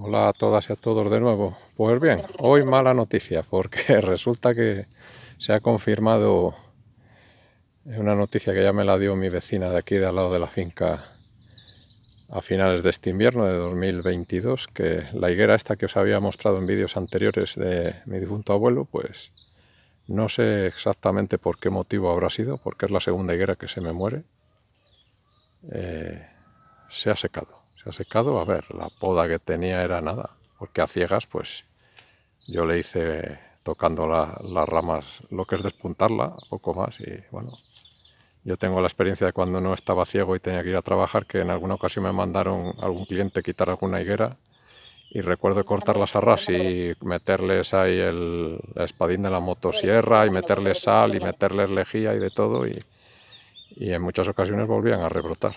Hola a todas y a todos de nuevo. Pues bien, hoy mala noticia porque resulta que se ha confirmado una noticia que ya me la dio mi vecina de aquí de al lado de la finca a finales de este invierno de 2022 que la higuera esta que os había mostrado en vídeos anteriores de mi difunto abuelo pues no sé exactamente por qué motivo habrá sido porque es la segunda higuera que se me muere eh, se ha secado se ha secado, a ver, la poda que tenía era nada, porque a ciegas pues yo le hice tocando las ramas lo que es despuntarla, poco más y bueno. Yo tengo la experiencia de cuando no estaba ciego y tenía que ir a trabajar, que en alguna ocasión me mandaron algún cliente quitar alguna higuera y recuerdo cortar las arras y meterles ahí el espadín de la motosierra y meterles sal y meterles lejía y de todo y, y en muchas ocasiones volvían a rebrotar.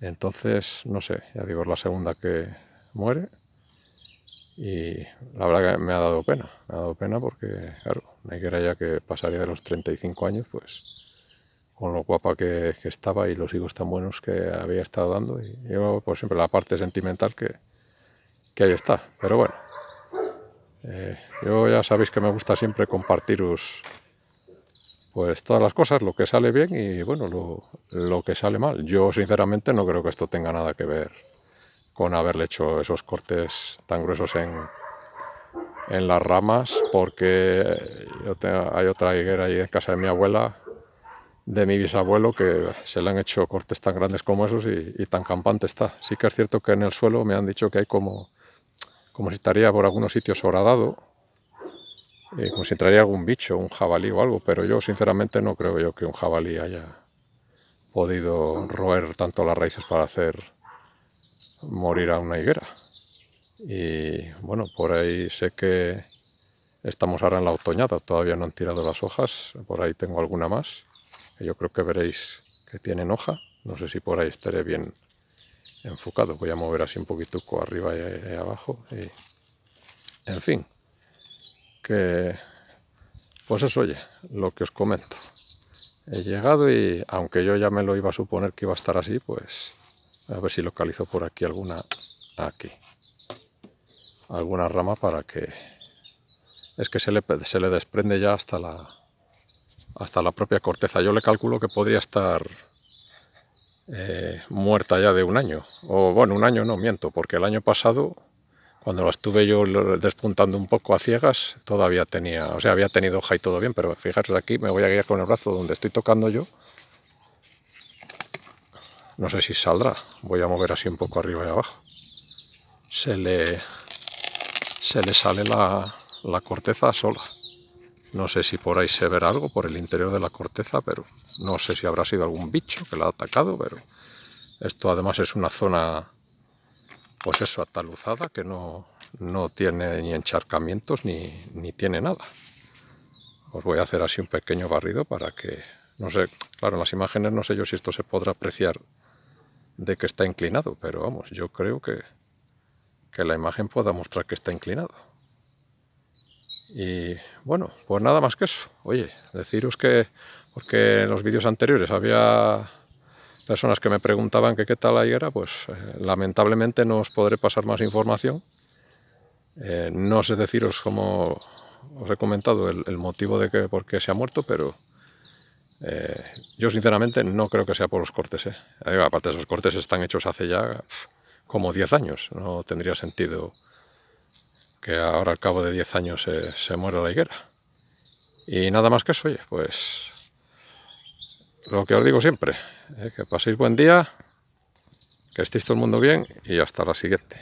Entonces, no sé, ya digo, es la segunda que muere y la verdad que me ha dado pena, me ha dado pena porque, claro, que ya que pasaría de los 35 años, pues con lo guapa que, estaba y los hijos tan buenos que había estado dando y yo, por pues, siempre la parte sentimental que, ahí está, pero bueno, eh, yo ya sabéis que me gusta siempre compartiros pues todas las cosas, lo que sale bien y bueno, lo, que sale mal. Yo sinceramente no creo que esto tenga nada que ver con haberle hecho esos cortes tan gruesos en, las ramas, porque hay otra higuera ahí en casa de mi abuela, de mi bisabuelo, que se le han hecho cortes tan grandes como esos y, tan campante está. Sí que es cierto que en el suelo me han dicho que hay como, como si estaría por algunos sitios horadado, eh, como si algún bicho, un jabalí o algo, pero yo sinceramente no creo yo que un jabalí haya podido roer tanto las raíces para hacer morir a una higuera. Y bueno, por ahí sé que estamos ahora en la otoñada, todavía no han tirado las hojas, por ahí tengo alguna más, yo creo que veréis que tienen hoja, no sé si por ahí estaré bien enfocado, voy a mover así un poquito arriba y abajo, en fin pues eso, oye, lo que os comento. He llegado y, aunque yo ya me lo iba a suponer que iba a estar así, pues a ver si localizo por aquí alguna, aquí, alguna rama para que, es que se le, se le desprende ya hasta la, hasta la propia corteza. Yo le calculo que podría estar eh, muerta ya de un año. O bueno, un año no, miento, porque el año pasado cuando lo estuve yo despuntando un poco a ciegas, todavía tenía, o sea, había tenido hoja y todo bien, pero fijaros aquí, me voy a guiar con el brazo donde estoy tocando yo. No sé si saldrá, voy a mover así un poco arriba y abajo. Se le, se le sale la, la corteza sola. No sé si por ahí se verá algo por el interior de la corteza, pero no sé si habrá sido algún bicho que la ha atacado, pero esto además es una zona pues eso, ataluzada, que no, tiene ni encharcamientos ni, ni, tiene nada. Os voy a hacer así un pequeño barrido para que, no sé, claro, en las imágenes no sé yo si esto se podrá apreciar de que está inclinado, pero vamos, yo creo que, que la imagen pueda mostrar que está inclinado. Y bueno, pues nada más que eso. Oye, deciros que, porque en los vídeos anteriores había personas que me preguntaban que qué tal la higuera pues eh, lamentablemente no os podré pasar más información. Eh, no sé deciros cómo os he comentado el, motivo de que, por qué se ha muerto, pero eh, yo sinceramente no creo que sea por los cortes. Aparte, esos cortes están hechos hace ya como 10 años. No tendría sentido que ahora al cabo de 10 años se, muera la higuera. Y nada más que eso, pues lo que os digo siempre, ¿eh? que paséis buen día, que estéis todo el mundo bien y hasta la siguiente.